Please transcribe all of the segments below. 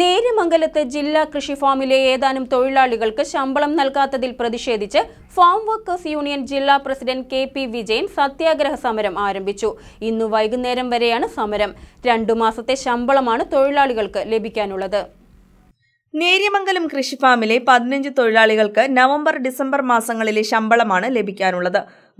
നേര്യമംഗലത്ത് ജില്ലാ കൃഷി ഫാമിലെ ഏതാനും തൊഴിലാളികൾക്ക് ശമ്പളം നൽകാത്തതിൽ പ്രതിഷേധിച്ച് ഫാം വർക്കേഴ്സ് യൂണിയൻ ജില്ലാ പ്രസിഡന്റ് കെ പി വിജയൻ സത്യാഗ്രഹ സമരം ആരംഭിച്ചു ഇന്നു വൈകുന്നേരം വരെയാണ് സമരം രണ്ടു മാസത്തെ ശമ്പളമാണ് തൊഴിലാളികൾക്ക് ലഭിക്കാനുള്ളത് നേര്യമംഗലം കൃഷിഫാമിലെ പതിനഞ്ച് തൊഴിലാളികൾക്ക് നവംബർ ഡിസംബർ മാസങ്ങളിലെ ശമ്പളമാണ് ലഭിക്കാനുള്ളത്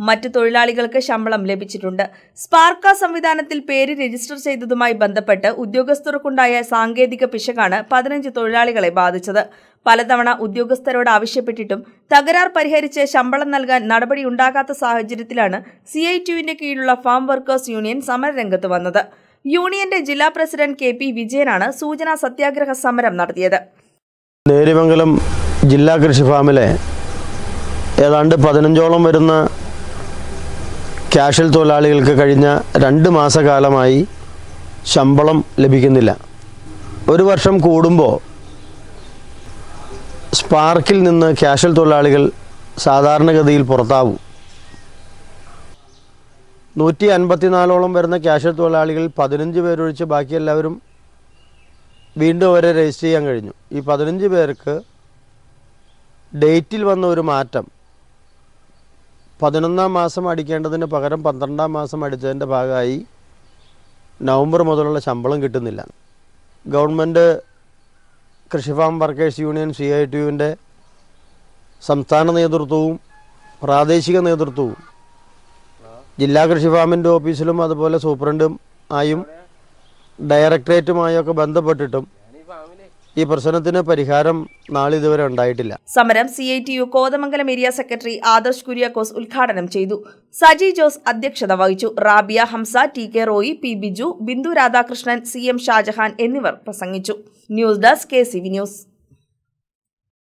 മറ്റു തൊഴിലാളികൾക്ക് ശമ്പളം ലഭിച്ചിട്ടുണ്ട് സ്പാർക്ക സംവിധാനത്തിൽ പേര് രജിസ്റ്റർ ചെയ്തതുമായി ബന്ധപ്പെട്ട് ഉദ്യോഗസ്ഥർക്കുണ്ടായ സാങ്കേതിക പിശകാണ് പതിനഞ്ച് തൊഴിലാളികളെ ബാധിച്ചത് പലതവണ ഉദ്യോഗസ്ഥരോട് ആവശ്യപ്പെട്ടിട്ടും തകരാർ പരിഹരിച്ച് ശമ്പളം നൽകാൻ നടപടിയുണ്ടാകാത്ത സാഹചര്യത്തിലാണ് സി ഐ ടിയുവിന്റെ കീഴിലുള്ള ഫാം വർക്കേഴ്സ് യൂണിയൻ സമരരംഗത്ത് വന്നത് യൂണിയന്റെ ജില്ലാ പ്രസിഡന്റ് കെ പി വിജയനാണ് സൂചനാ സത്യാഗ്രഹ സമരം നടത്തിയത് നേരിമംഗലം ജില്ലാ കൃഷി ഫാമിലെ ഏതാണ്ട് പതിനഞ്ചോളം വരുന്ന ക്യാഷിൽ തൊഴിലാളികൾക്ക് കഴിഞ്ഞ രണ്ട് മാസകാലമായി ശമ്പളം ലഭിക്കുന്നില്ല ഒരു വർഷം കൂടുമ്പോൾ സ്പാർക്കിൽ നിന്ന് ക്യാഷൽ തൊഴിലാളികൾ സാധാരണഗതിയിൽ പുറത്താവും നൂറ്റി അൻപത്തിനാലോളം വരുന്ന ക്യാഷൽ തൊഴിലാളികൾ പതിനഞ്ച് പേരൊഴിച്ച് ബാക്കി എല്ലാവരും വീണ്ടും അവരെ രജിസ്റ്റർ ചെയ്യാൻ കഴിഞ്ഞു ഈ പതിനഞ്ച് പേർക്ക് ഡേറ്റിൽ വന്ന ഒരു മാറ്റം പതിനൊന്നാം മാസം അടിക്കേണ്ടതിന് പകരം പന്ത്രണ്ടാം മാസം അടിച്ചതിൻ്റെ ഭാഗമായി നവംബർ മുതലുള്ള ശമ്പളം കിട്ടുന്നില്ല ഗവൺമെൻറ് കൃഷിഫാം workers union C I T യുവിൻ്റെ സംസ്ഥാന നേതൃത്വവും പ്രാദേശിക നേതൃത്വവും ജില്ലാ കൃഷിഫാമിൻ്റെ ഓഫീസിലും അതുപോലെ സൂപ്രണ്ടും ആയും ഡയറക്ടറേറ്റുമായൊക്കെ ബന്ധപ്പെട്ടിട്ടും ഈ പ്രശ്നത്തിന് പരിഹാരം നാളിതുവരെ ഉണ്ടായിട്ടില്ല സമരം C I T U Kothamangalam area secretary Adarsh Kuriakose ഉദ്ഘാടനം ചെയ്തു സജി ജോസ് അധ്യക്ഷത വഹിച്ചു Rabia Hamsa T K Roy P Biju Bindu Radhakrishnan C M Shajahan എന്നിവർ പ്രസംഗിച്ചു news desk K C V news